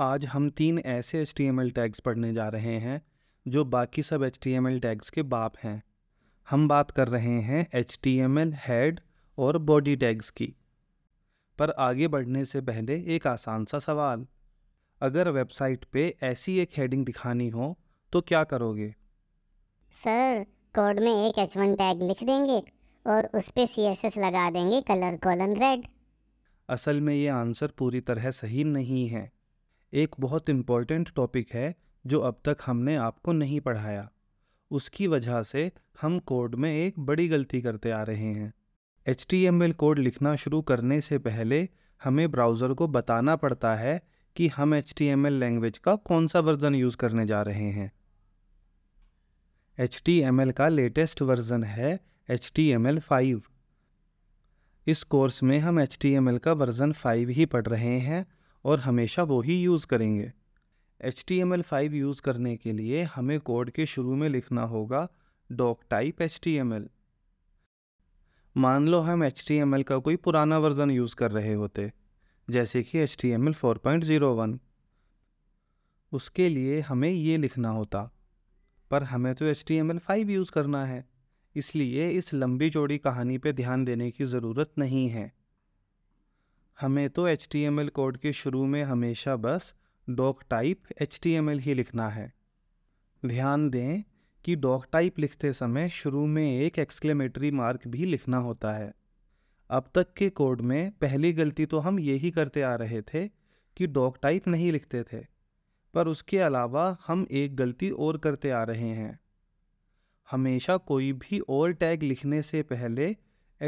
आज हम तीन ऐसे एच टैग्स पढ़ने जा रहे हैं जो बाकी सब एच टैग्स के बाप हैं हम बात कर रहे हैं एच हेड और बॉडी टैग्स की पर आगे बढ़ने से पहले एक आसान सा सवाल अगर वेबसाइट पे ऐसी एक हेडिंग दिखानी हो तो क्या करोगे सर कोड में एक एच टैग लिख देंगे और उस पर सी लगा देंगे कलर कॉलन रेड असल में ये आंसर पूरी तरह सही नहीं है एक बहुत इम्पॉर्टेंट टॉपिक है जो अब तक हमने आपको नहीं पढ़ाया उसकी वजह से हम कोड में एक बड़ी गलती करते आ रहे हैं एच कोड लिखना शुरू करने से पहले हमें ब्राउज़र को बताना पड़ता है कि हम एच लैंग्वेज का कौन सा वर्ज़न यूज़ करने जा रहे हैं एच का लेटेस्ट वर्ज़न है एच टी इस कोर्स में हम एच का वर्ज़न 5 ही पढ़ रहे हैं और हमेशा वो ही यूज़ करेंगे H T M L five use करने के लिए हमें कोड के शुरू में लिखना होगा doc type H T M L मान लो हम एच टी एम एल का कोई पुराना वर्ज़न यूज़ कर रहे होते जैसे कि H T M L four point zero one उसके लिए हमें ये लिखना होता पर हमें तो H T M L five use करना है इसलिए इस लंबी चौड़ी कहानी पे ध्यान देने की ज़रूरत नहीं है हमें तो एच कोड के शुरू में हमेशा बस डॉक टाइप एच ही लिखना है ध्यान दें कि डॉक टाइप लिखते समय शुरू में एक एक्सक्लेमेटरी मार्क भी लिखना होता है अब तक के कोड में पहली गलती तो हम यही करते आ रहे थे कि डॉक टाइप नहीं लिखते थे पर उसके अलावा हम एक गलती और करते आ रहे हैं हमेशा कोई भी और टैग लिखने से पहले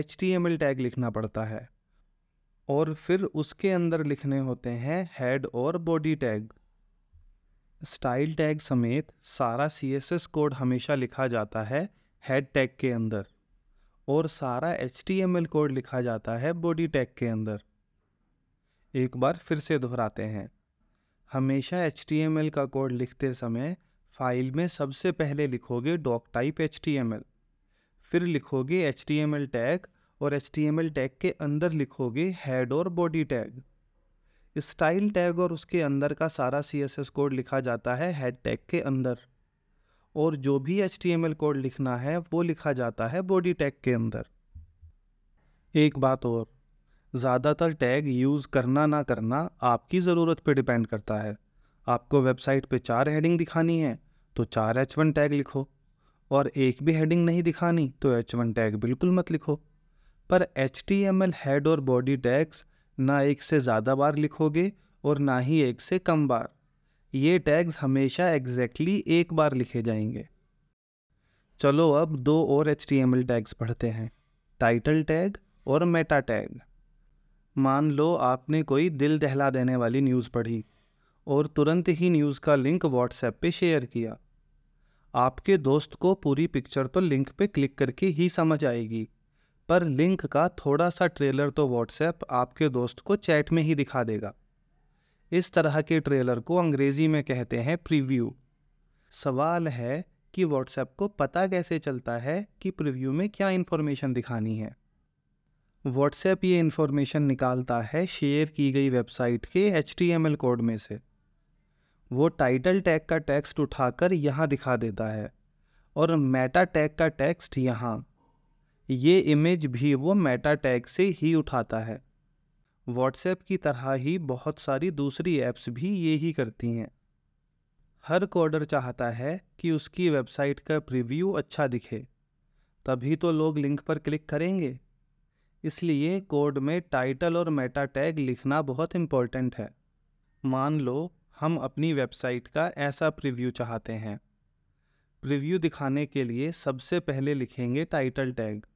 एच टैग लिखना पड़ता है और फिर उसके अंदर लिखने होते हैं हेड और बॉडी टैग स्टाइल टैग समेत सारा सी एस एस कोड हमेशा लिखा जाता है हेड टैग के अंदर और सारा H T M L code लिखा जाता है बॉडी टैग के अंदर एक बार फिर से दोहराते हैं हमेशा एच टी एम एल का कोड लिखते समय फाइल में सबसे पहले लिखोगे doc type H T M L फिर लिखोगे H T M L tag और एच टैग के अंदर लिखोगे हेड और बॉडी टैग स्टाइल टैग और उसके अंदर का सारा सी कोड लिखा जाता है हेड टैग के अंदर और जो भी एच कोड लिखना है वो लिखा जाता है बॉडी टैग के अंदर एक बात और ज़्यादातर टैग यूज़ करना ना करना आपकी ज़रूरत पे डिपेंड करता है आपको वेबसाइट पे चार हेडिंग दिखानी है तो चार एच वन टैग लिखो और एक भी हेडिंग नहीं दिखानी तो एच वन टैग बिल्कुल मत लिखो पर एच हेड और बॉडी टैग्स ना एक से ज़्यादा बार लिखोगे और ना ही एक से कम बार ये टैग्स हमेशा एग्जैक्टली exactly एक बार लिखे जाएंगे चलो अब दो और एच टैग्स पढ़ते हैं टाइटल टैग और मेटा टैग मान लो आपने कोई दिल दहला देने वाली न्यूज़ पढ़ी और तुरंत ही न्यूज़ का लिंक व्हाट्सएप पे शेयर किया आपके दोस्त को पूरी पिक्चर तो लिंक पे क्लिक करके ही समझ आएगी पर लिंक का थोड़ा सा ट्रेलर तो व्हाट्सएप आपके दोस्त को चैट में ही दिखा देगा इस तरह के ट्रेलर को अंग्रेज़ी में कहते हैं प्रीव्यू सवाल है कि व्हाट्सएप को पता कैसे चलता है कि प्रीव्यू में क्या इन्फॉर्मेशन दिखानी है व्हाट्सएप ये इन्फॉर्मेशन निकालता है शेयर की गई वेबसाइट के एच कोड में से वो टाइटल टैग का टेक्स्ट उठाकर यहाँ दिखा देता है और मेटा टैग का टेक्स्ट यहाँ ये इमेज भी वो मेटा टैग से ही उठाता है व्हाट्सएप की तरह ही बहुत सारी दूसरी ऐप्स भी ये ही करती हैं हर कोडर चाहता है कि उसकी वेबसाइट का प्रीव्यू अच्छा दिखे तभी तो लोग लिंक पर क्लिक करेंगे इसलिए कोड में टाइटल और मेटा टैग लिखना बहुत इम्पोर्टेंट है मान लो हम अपनी वेबसाइट का ऐसा प्रीव्यू चाहते हैं प्रीव्यू दिखाने के लिए सबसे पहले लिखेंगे टाइटल टैग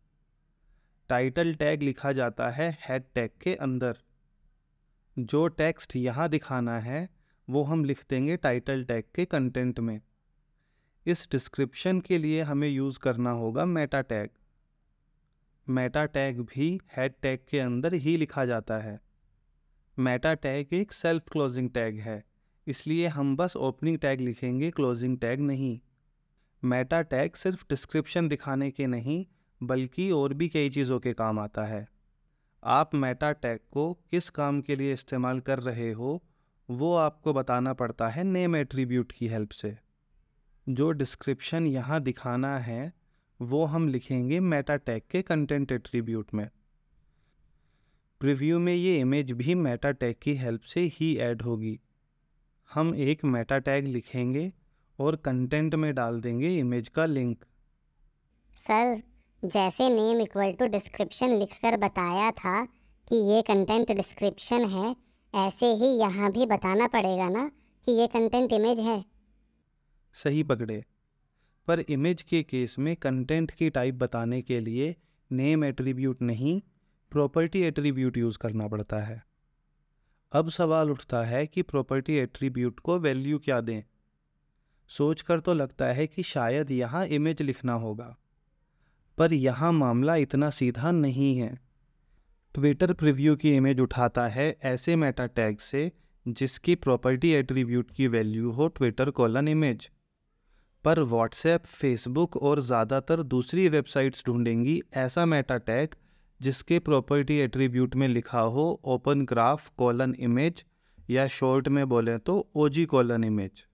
टाइटल टैग लिखा जाता है हेड टैग के अंदर जो टेक्स्ट यहाँ दिखाना है वो हम लिख देंगे टाइटल टैग के कंटेंट में इस डिस्क्रिप्शन के लिए हमें यूज़ करना होगा मेटा टैग मेटा टैग भी हेड टैग के अंदर ही लिखा जाता है मेटा टैग एक सेल्फ क्लोजिंग टैग है इसलिए हम बस ओपनिंग टैग लिखेंगे क्लोजिंग टैग नहीं मेटा टैग सिर्फ डिस्क्रिप्शन दिखाने के नहीं बल्कि और भी कई चीज़ों के काम आता है आप मेटा टैग को किस काम के लिए इस्तेमाल कर रहे हो वो आपको बताना पड़ता है नेम एट्रीब्यूट की हेल्प से जो डिस्क्रिप्शन यहाँ दिखाना है वो हम लिखेंगे मेटा टैग के कंटेंट एट्रीब्यूट में प्रीव्यू में ये इमेज भी मेटा टैग की हेल्प से ही ऐड होगी हम एक मेटा टैग लिखेंगे और कंटेंट में डाल देंगे इमेज का लिंक सर जैसे नेम इक्वल टू डिस्क्रिप्शन लिखकर बताया था कि ये कंटेंट डिस्क्रिप्शन है ऐसे ही यहाँ भी बताना पड़ेगा ना कि ये कंटेंट इमेज है सही पकड़े पर इमेज के केस में कंटेंट की टाइप बताने के लिए नेम एट्रीब्यूट नहीं प्रॉपर्टी एट्रीब्यूट यूज़ करना पड़ता है अब सवाल उठता है कि प्रॉपर्टी एट्रीब्यूट को वैल्यू क्या दें सोच कर तो लगता है कि शायद यहाँ इमेज लिखना होगा पर यहाँ मामला इतना सीधा नहीं है ट्विटर प्रीव्यू की इमेज उठाता है ऐसे मेटा टैग से जिसकी प्रॉपर्टी एट्रीब्यूट की वैल्यू हो ट्विटर कॉलन इमेज पर व्हाट्सएप फेसबुक और ज़्यादातर दूसरी वेबसाइट्स ढूंढेंगी ऐसा मेटा टैग जिसके प्रॉपर्टी एट्रीब्यूट में लिखा हो ओपन ग्राफ कॉलन इमेज या शॉर्ट में बोलें तो ओ जी कॉलन इमेज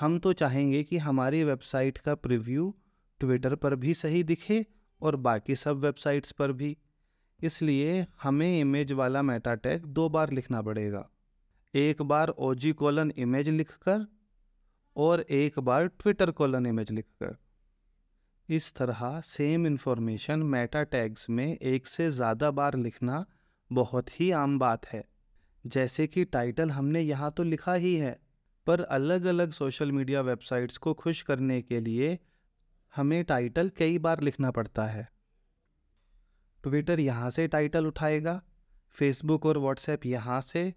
हम तो चाहेंगे कि हमारी वेबसाइट का प्रिव्यू ट्विटर पर भी सही दिखे और बाकी सब वेबसाइट्स पर भी इसलिए हमें इमेज वाला मेटा टैग दो बार लिखना पड़ेगा एक बार ओ जी कॉलन इमेज लिखकर और एक बार ट्विटर कॉलन इमेज लिखकर इस तरह सेम इन्फॉर्मेशन मेटा टैग्स में एक से ज़्यादा बार लिखना बहुत ही आम बात है जैसे कि टाइटल हमने यहाँ तो लिखा ही है पर अलग अलग सोशल मीडिया वेबसाइट्स को खुश करने के लिए हमें टाइटल कई बार लिखना पड़ता है ट्विटर यहाँ से टाइटल उठाएगा फेसबुक और व्हाट्सएप यहाँ से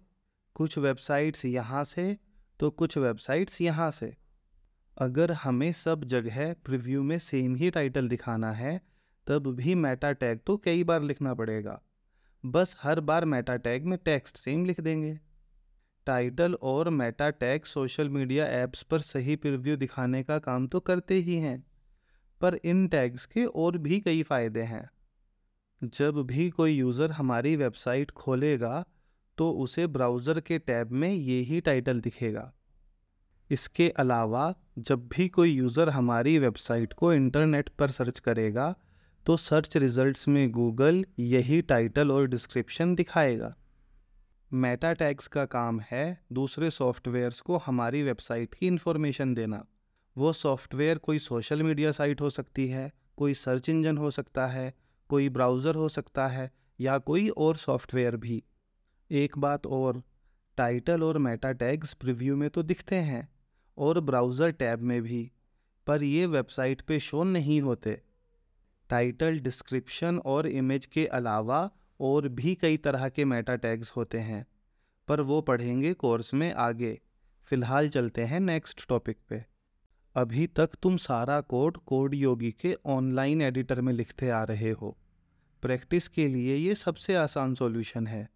कुछ वेबसाइट्स यहाँ से तो कुछ वेबसाइट्स यहाँ से अगर हमें सब जगह प्रीव्यू में सेम ही टाइटल दिखाना है तब भी मेटा टैग तो कई बार लिखना पड़ेगा बस हर बार मेटा टैग में टेक्स्ट सेम लिख देंगे टाइटल और meta tag social media apps पर सही प्रीव्यू दिखाने का काम तो करते ही हैं पर इन टैग्स के और भी कई फ़ायदे हैं जब भी कोई यूज़र हमारी वेबसाइट खोलेगा तो उसे ब्राउज़र के टैब में ये ही टाइटल दिखेगा इसके अलावा जब भी कोई यूज़र हमारी वेबसाइट को इंटरनेट पर सर्च करेगा तो सर्च रिजल्ट्स में गूगल यही टाइटल और डिस्क्रिप्शन दिखाएगा मेटा टैग्स का काम है दूसरे सॉफ्टवेयर्स को हमारी वेबसाइट की इन्फॉर्मेशन देना वो सॉफ्टवेयर कोई सोशल मीडिया साइट हो सकती है कोई सर्च इंजन हो सकता है कोई ब्राउज़र हो सकता है या कोई और सॉफ्टवेयर भी एक बात और टाइटल और मेटा टैग्स प्रीव्यू में तो दिखते हैं और ब्राउज़र टैब में भी पर ये वेबसाइट पे शो नहीं होते टाइटल डिस्क्रिप्शन और इमेज के अलावा और भी कई तरह के मेटा टैग्स होते हैं पर वो पढ़ेंगे कोर्स में आगे फ़िलहाल चलते हैं नेक्स्ट टॉपिक पे अभी तक तुम सारा कोड कोड योगी के ऑनलाइन एडिटर में लिखते आ रहे हो प्रैक्टिस के लिए ये सबसे आसान सॉल्यूशन है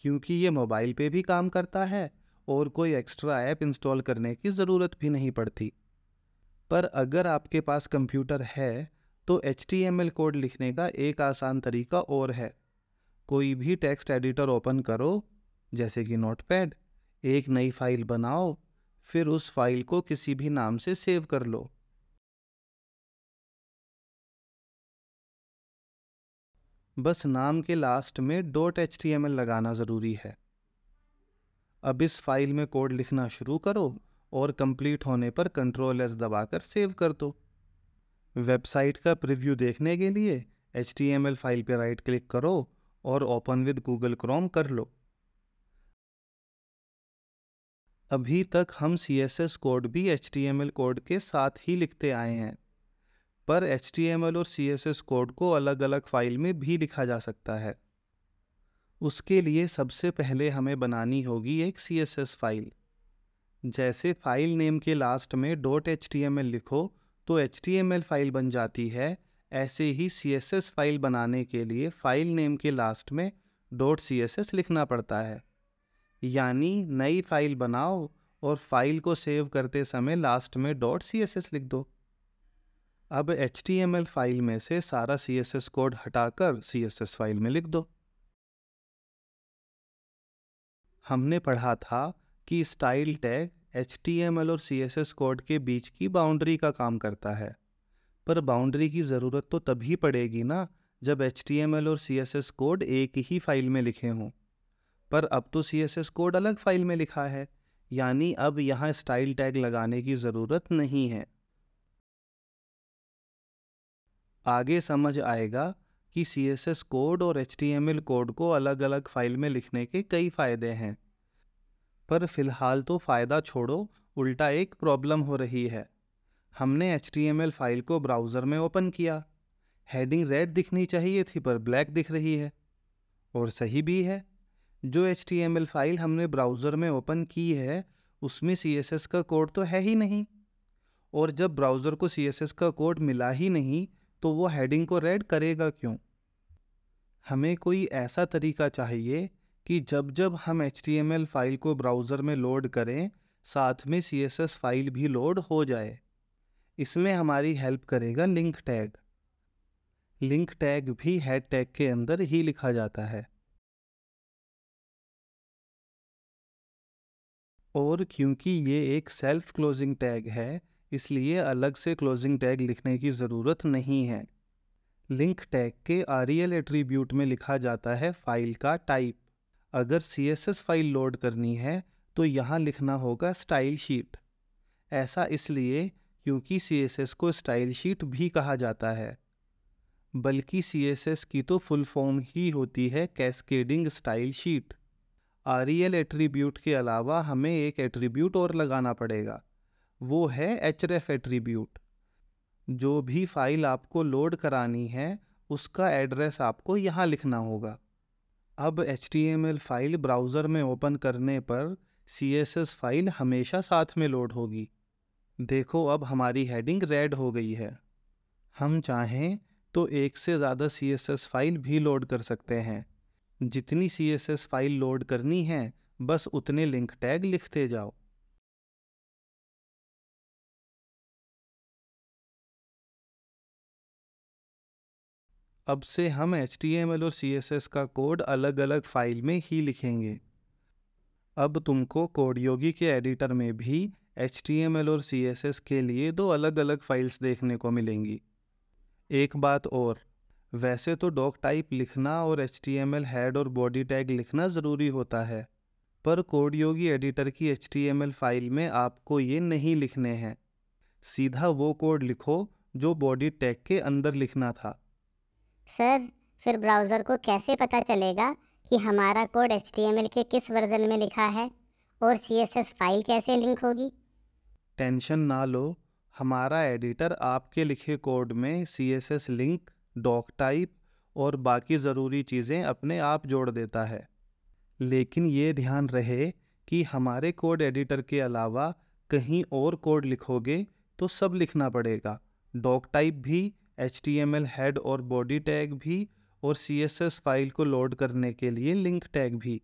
क्योंकि ये मोबाइल पे भी काम करता है और कोई एक्स्ट्रा ऐप इंस्टॉल करने की ज़रूरत भी नहीं पड़ती पर अगर आपके पास कंप्यूटर है तो एच कोड लिखने का एक आसान तरीका और है कोई भी टेक्स्ट एडिटर ओपन करो जैसे कि नोटपैड एक नई फाइल बनाओ फिर उस फाइल को किसी भी नाम से सेव कर लो बस नाम के लास्ट में डॉट एच लगाना ज़रूरी है अब इस फाइल में कोड लिखना शुरू करो और कंप्लीट होने पर कंट्रोल एस दबाकर सेव कर दो वेबसाइट का प्रीव्यू देखने के लिए एच फाइल पर राइट क्लिक करो और ओपन विद गूगल क्रोम कर लो अभी तक हम सी एस एस कोड भी H T M L code के साथ ही लिखते आए हैं पर एच टी एम एल और सी एस एस कोड को अलग अलग फाइल में भी लिखा जा सकता है उसके लिए सबसे पहले हमें बनानी होगी एक सी एस एस फाइल जैसे फाइल नेम के लास्ट में dot H T M L लिखो तो H T M L file बन जाती है ऐसे ही सी एस एस फाइल बनाने के लिए फाइल नेम के लास्ट में डॉट सी एस एस लिखना पड़ता है यानी नई फाइल बनाओ और फाइल को सेव करते समय लास्ट में डॉट सी लिख दो अब एच फाइल में से सारा सी कोड हटाकर सी फाइल में लिख दो हमने पढ़ा था कि स्टाइल टैग एच और सी कोड के बीच की बाउंड्री का काम करता है पर बाउंड्री की ज़रूरत तो तभी पड़ेगी ना जब एच और सी कोड एक ही फाइल में लिखे हों पर अब तो सी कोड अलग फाइल में लिखा है यानी अब यहाँ स्टाइल टैग लगाने की ज़रूरत नहीं है आगे समझ आएगा कि सी कोड और एच कोड को अलग अलग फाइल में लिखने के कई फ़ायदे हैं पर फिलहाल तो फ़ायदा छोड़ो उल्टा एक प्रॉब्लम हो रही है हमने एच फाइल को ब्राउज़र में ओपन किया हेडिंग रेड दिखनी चाहिए थी पर ब्लैक दिख रही है और सही भी है जो एच फाइल हमने ब्राउज़र में ओपन की है उसमें सी का कोड तो है ही नहीं और जब ब्राउज़र को सी का कोड मिला ही नहीं तो वो हेडिंग को रेड करेगा क्यों हमें कोई ऐसा तरीका चाहिए कि जब जब हम एच फाइल को ब्राउज़र में लोड करें साथ में सी फाइल भी लोड हो जाए इसमें हमारी हेल्प करेगा लिंक टैग लिंक टैग भी हेड टैग के अंदर ही लिखा जाता है और क्योंकि ये एक सेल्फ क्लोजिंग टैग है इसलिए अलग से क्लोजिंग टैग लिखने की ज़रूरत नहीं है लिंक टैग के आर एट्रीब्यूट में लिखा जाता है फाइल का टाइप अगर सी फाइल लोड करनी है तो यहाँ लिखना होगा स्टाइल शीट ऐसा इसलिए क्योंकि सी को स्टाइल शीट भी कहा जाता है बल्कि सी की तो फुल फॉर्म ही होती है cascading style sheet real attribute के अलावा हमें एक एट्रीब्यूट और लगाना पड़ेगा वो है एच एट्रीब्यूट जो भी फाइल आपको लोड करानी है उसका एड्रेस आपको यहाँ लिखना होगा अब एच फाइल ब्राउज़र में ओपन करने पर सी फाइल हमेशा साथ में लोड होगी देखो अब हमारी हेडिंग रेड हो गई है हम चाहें तो एक से ज़्यादा सी फाइल भी लोड कर सकते हैं जितनी C S S file load करनी है बस उतने लिंक टैग लिखते जाओ अब से हम एच और सी का कोड अलग अलग फाइल में ही लिखेंगे अब तुमको कोड योगी के एडिटर में भी एच और सी के लिए दो अलग अलग फाइल्स देखने को मिलेंगी एक बात और वैसे तो डॉक टाइप लिखना और एच हेड और बॉडी टैग लिखना ज़रूरी होता है पर कोडयोगी एडिटर की एच फाइल में आपको ये नहीं लिखने हैं सीधा वो कोड लिखो जो बॉडी टैग के अंदर लिखना था सर फिर ब्राउज़र को कैसे पता चलेगा कि हमारा कोड एच के किस वर्जन में लिखा है और सी फाइल कैसे लिंक होगी टेंशन ना लो हमारा एडिटर आपके लिखे कोड में सी लिंक डॉक टाइप और बाकी ज़रूरी चीज़ें अपने आप जोड़ देता है लेकिन ये ध्यान रहे कि हमारे कोड एडिटर के अलावा कहीं और कोड लिखोगे तो सब लिखना पड़ेगा डॉक टाइप भी एच हेड और बॉडी टैग भी और सी फाइल को लोड करने के लिए लिंक टैग भी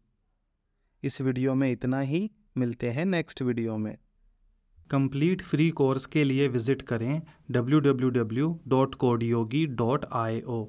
इस वीडियो में इतना ही मिलते हैं नेक्स्ट वीडियो में कंप्लीट फ्री कोर्स के लिए विजिट करें W W W dot dot I O